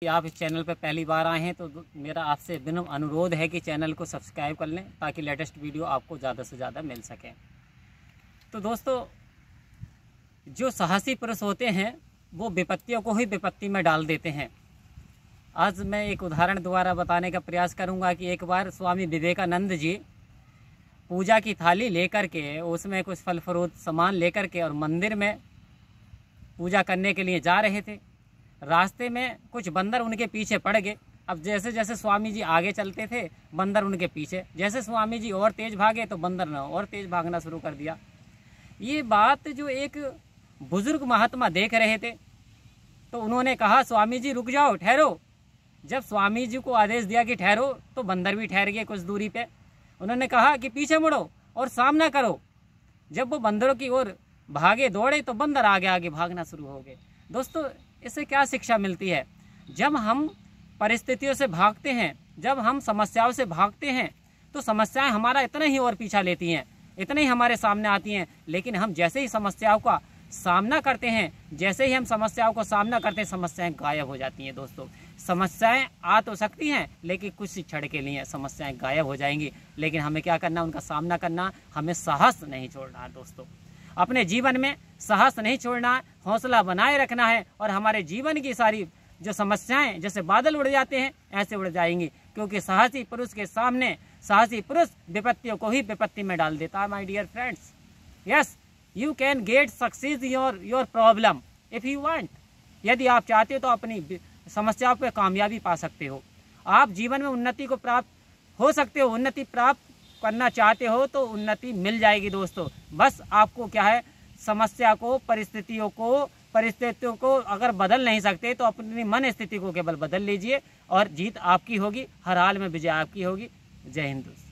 कि आप इस चैनल पर पहली बार आए हैं तो मेरा आपसे विनम्र अनुरोध है कि चैनल को सब्सक्राइब कर लें ताकि लेटेस्ट वीडियो आपको ज़्यादा से ज़्यादा मिल सके तो दोस्तों जो साहसी पुरुष होते हैं वो विपत्तियों को ही विपत्ति में डाल देते हैं आज मैं एक उदाहरण द्वारा बताने का प्रयास करूंगा कि एक बार स्वामी विवेकानंद जी पूजा की थाली लेकर के उसमें कुछ फल फ्रूट सामान लेकर के और मंदिर में पूजा करने के लिए जा रहे थे रास्ते में कुछ बंदर उनके पीछे पड़ गए अब जैसे जैसे स्वामी जी आगे चलते थे बंदर उनके पीछे जैसे स्वामी जी और तेज़ भागे तो बंदर ने और तेज़ भागना शुरू कर दिया ये बात जो एक बुज़ुर्ग महात्मा देख रहे थे तो उन्होंने कहा स्वामी जी रुक जाओ ठहरो जब स्वामी जी को आदेश दिया कि ठहरो तो बंदर भी ठहर गए कुछ दूरी पे उन्होंने कहा कि पीछे मुड़ो और सामना करो जब वो बंदरों की ओर भागे दौड़े तो बंदर आगे आगे भागना शुरू हो गए दोस्तों इससे क्या शिक्षा मिलती है जब हम परिस्थितियों से भागते हैं जब हम समस्याओं से भागते हैं तो समस्याएं हमारा इतना ही और पीछा लेती हैं इतने ही हमारे सामने आती हैं लेकिन हम जैसे ही समस्याओं का सामना करते हैं जैसे ही हम समस्याओं को सामना करते हैं समस्याएं गायब हो जाती हैं दोस्तों समस्याएं आ तो सकती हैं लेकिन कुछ क्षण के लिए समस्याएं गायब हो जाएंगी लेकिन हमें क्या करना उनका सामना करना हमें साहस नहीं छोड़ना दोस्तों अपने जीवन में साहस नहीं छोड़ना हौसला बनाए रखना है और हमारे जीवन की सारी जो समस्याएं जैसे बादल उड़ जाते हैं ऐसे उड़ जाएंगी क्योंकि साहसी पुरुष के सामने साहसी पुरुष विपत्तियों को ही विपत्ति में डाल देता है my dear friends yes you can get success your your problem if you want यदि आप चाहते हो तो अपनी समस्या पर कामयाबी पा सकते हो आप जीवन में उन्नति को प्राप्त हो सकते हो उन्नति प्राप्त करना चाहते हो तो उन्नति मिल जाएगी दोस्तों बस आपको क्या है समस्या को परिस्थितियों को परिस्थितियों को अगर बदल नहीं सकते तो अपनी मन स्थिति को केवल बदल लीजिए और जीत आपकी होगी हर हाल में विजय आपकी होगी जय हिंदू